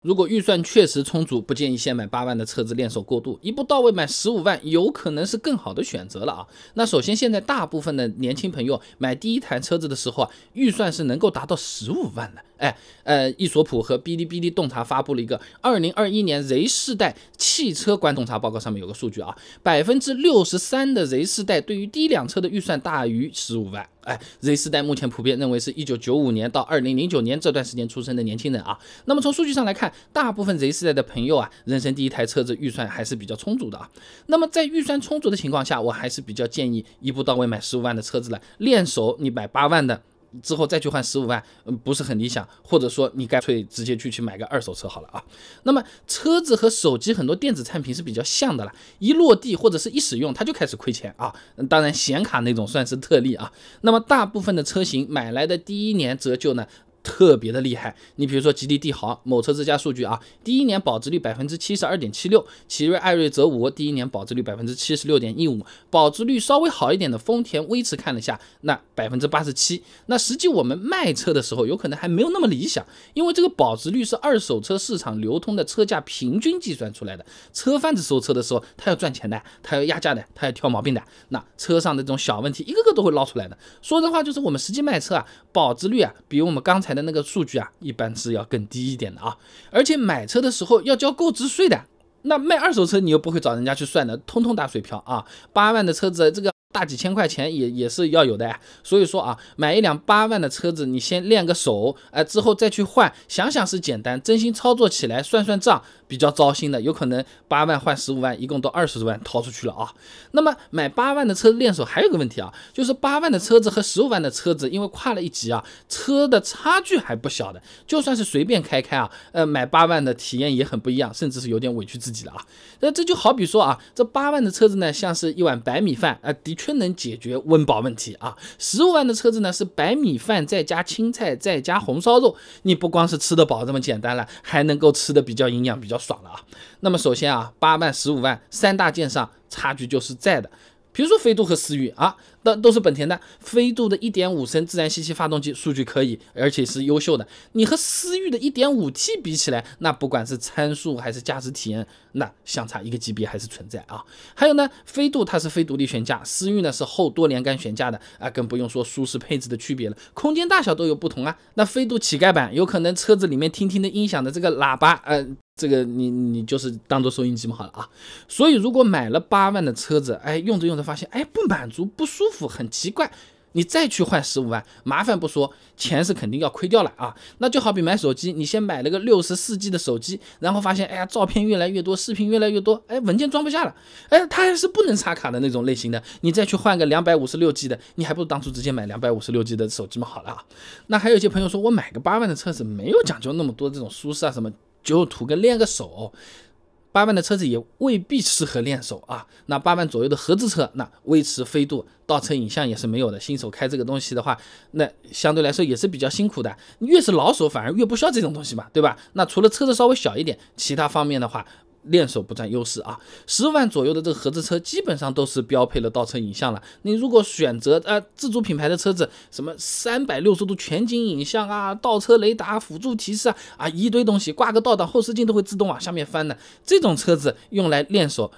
如果预算确实充足，不建议先买八万的车子练手过渡，一步到位买十五万有可能是更好的选择了啊。那首先，现在大部分的年轻朋友买第一台车子的时候啊，预算是能够达到十五万的。哎，呃，易索普和哔哩哔哩洞察发布了一个二零二一年 Z 世代汽车观洞察报告，上面有个数据啊，百分之六十三的 Z 世代对于第一辆车的预算大于十五万。哎，Z 世代目前普遍认为是一九九五年到二零零九年这段时间出生的年轻人啊。那么从数据上来看，大部分 Z 世代的朋友啊，人生第一台车子预算还是比较充足的啊。那么在预算充足的情况下，我还是比较建议一步到位买十五万的车子了。练手你买八万的。之后再去换十五万，嗯，不是很理想，或者说你干脆直接去去买个二手车好了啊。那么车子和手机很多电子产品是比较像的了，一落地或者是一使用，它就开始亏钱啊。当然显卡那种算是特例啊。那么大部分的车型买来的第一年折旧呢？特别的厉害，你比如说吉利帝豪、某车之家数据啊，第一年保值率百分之七十二点七六，奇瑞艾瑞泽五第一年保值率百分之七十六点一五，保值率稍微好一点的丰田威驰看了下，那百分之八十七。那实际我们卖车的时候，有可能还没有那么理想，因为这个保值率是二手车市场流通的车价平均计算出来的。车贩子收车的时候，他要赚钱的，他要压价的，他要挑毛病的，那车上的这种小问题，一个个都会捞出来的。说实话，就是我们实际卖车啊，保值率啊，比我们刚才。才的那个数据啊，一般是要更低一点的啊，而且买车的时候要交购置税的，那卖二手车你又不会找人家去算的，通通打水漂啊！八万的车子这个。大几千块钱也也是要有的，所以说啊，买一辆八万的车子，你先练个手，哎，之后再去换，想想是简单，真心操作起来算算账比较糟心的，有可能八万换十五万，一共都二十多万掏出去了啊。那么买八万的车练手还有个问题啊，就是八万的车子和十五万的车子，因为跨了一级啊，车的差距还不小的，就算是随便开开啊，呃，买八万的体验也很不一样，甚至是有点委屈自己了啊。那这就好比说啊，这八万的车子呢，像是一碗白米饭啊，的确。都能解决温饱问题啊！十五万的车子呢，是白米饭再加青菜再加红烧肉，你不光是吃得饱这么简单了，还能够吃得比较营养、比较爽了啊！那么首先啊，八万、十五万三大件上差距就是在的，比如说飞度和思域啊。那都是本田的飞度的1.5升自然吸气发动机，数据可以，而且是优秀的。你和思域的 1.5T 比起来，那不管是参数还是驾驶体验，那相差一个级别还是存在啊。还有呢，飞度它是非独立悬架，思域呢是后多连杆悬架的啊，更不用说舒适配置的区别了。空间大小都有不同啊。那飞度乞丐版有可能车子里面听听的音响的这个喇叭，呃，这个你你就是当做收音机嘛好了啊。所以如果买了八万的车子，哎，用着用着发现哎不满足，不舒。服很奇怪，你再去换十五万，麻烦不说，钱是肯定要亏掉了啊。那就好比买手机，你先买了个六十四 G 的手机，然后发现，哎呀，照片越来越多，视频越来越多，哎，文件装不下了，哎，它还是不能插卡的那种类型的。你再去换个两百五十六 G 的，你还不如当初直接买两百五十六 G 的手机嘛，好了。那还有一些朋友说，我买个八万的车子，没有讲究那么多这种舒适啊，什么，就图个练个手。八万的车子也未必适合练手啊，那八万左右的合资车，那威驰、飞度倒车影像也是没有的。新手开这个东西的话，那相对来说也是比较辛苦的。越是老手反而越不需要这种东西嘛，对吧？那除了车子稍微小一点，其他方面的话。练手不占优势啊！十万左右的这个合资车基本上都是标配了倒车影像了。你如果选择呃自主品牌的车子，什么三百六十度全景影像啊、倒车雷达辅助提示啊啊一堆东西，挂个倒档后视镜都会自动往下面翻的。这种车子用来练手，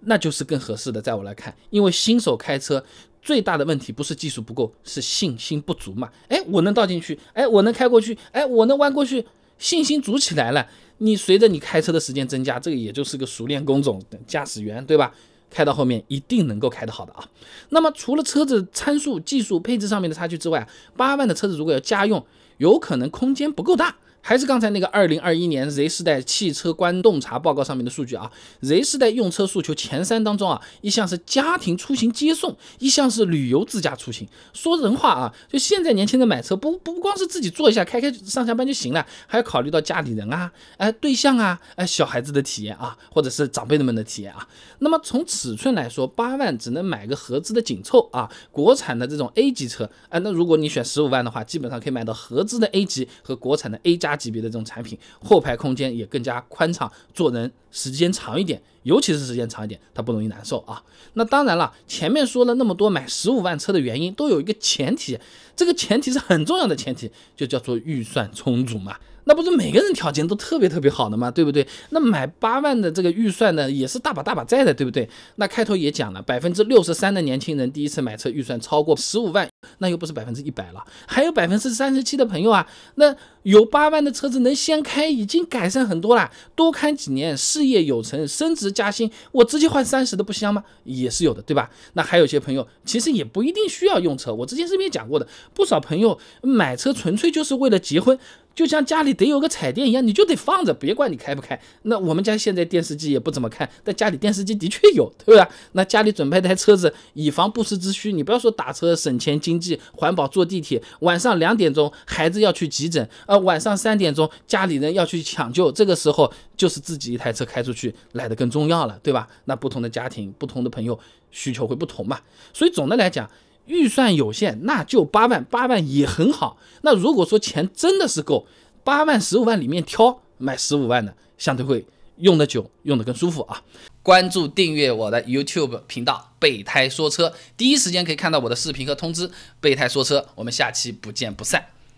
那就是更合适的，在我来看，因为新手开车最大的问题不是技术不够，是信心不足嘛。哎，我能倒进去，哎，我能开过去，哎，我能弯过去。信心足起来了，你随着你开车的时间增加，这个也就是个熟练工种的驾驶员，对吧？开到后面一定能够开得好的啊。那么除了车子参数、技术配置上面的差距之外，八万的车子如果要家用，有可能空间不够大。还是刚才那个二零二一年 Z 世代汽车观洞察报告上面的数据啊，Z 世代用车诉求前三当中啊，一项是家庭出行接送，一项是旅游自驾出行。说人话啊，就现在年轻人买车不不光是自己坐一下开开上下班就行了，还要考虑到家里人啊，哎对象啊，哎小孩子的体验啊，或者是长辈们的体验啊。那么从尺寸来说，八万只能买个合资的紧凑啊，国产的这种 A 级车啊。那如果你选十五万的话，基本上可以买到合资的 A 级和国产的 A 加。级别的这种产品，后排空间也更加宽敞，坐人时间长一点，尤其是时间长一点，它不容易难受啊。那当然了，前面说了那么多买十五万车的原因，都有一个前提，这个前提是很重要的前提，就叫做预算充足嘛。那不是每个人条件都特别特别好的嘛，对不对？那买八万的这个预算呢，也是大把大把在的，对不对？那开头也讲了，百分之六十三的年轻人第一次买车预算超过十五万，那又不是百分之一百了，还有百分之三十七的朋友啊，那有八万的车子能先开，已经改善很多了，多开几年，事业有成，升职加薪，我直接换三十的不香吗？也是有的，对吧？那还有些朋友其实也不一定需要用车，我之前视频讲过的，不少朋友买车纯粹就是为了结婚。就像家里得有个彩电一样，你就得放着，别管你开不开。那我们家现在电视机也不怎么看，但家里电视机的确有，对吧？那家里准备台车子，以防不时之需。你不要说打车省钱经济环保，坐地铁。晚上两点钟孩子要去急诊，呃，晚上三点钟家里人要去抢救，这个时候就是自己一台车开出去来的更重要了，对吧？那不同的家庭、不同的朋友需求会不同嘛，所以总的来讲。预算有限，那就八万，八万也很好。那如果说钱真的是够，八万、十五万里面挑买十五万的，相对会用得久，用得更舒服啊！关注订阅我的 YouTube 频道“备胎说车”，第一时间可以看到我的视频和通知。“备胎说车”，我们下期不见不散。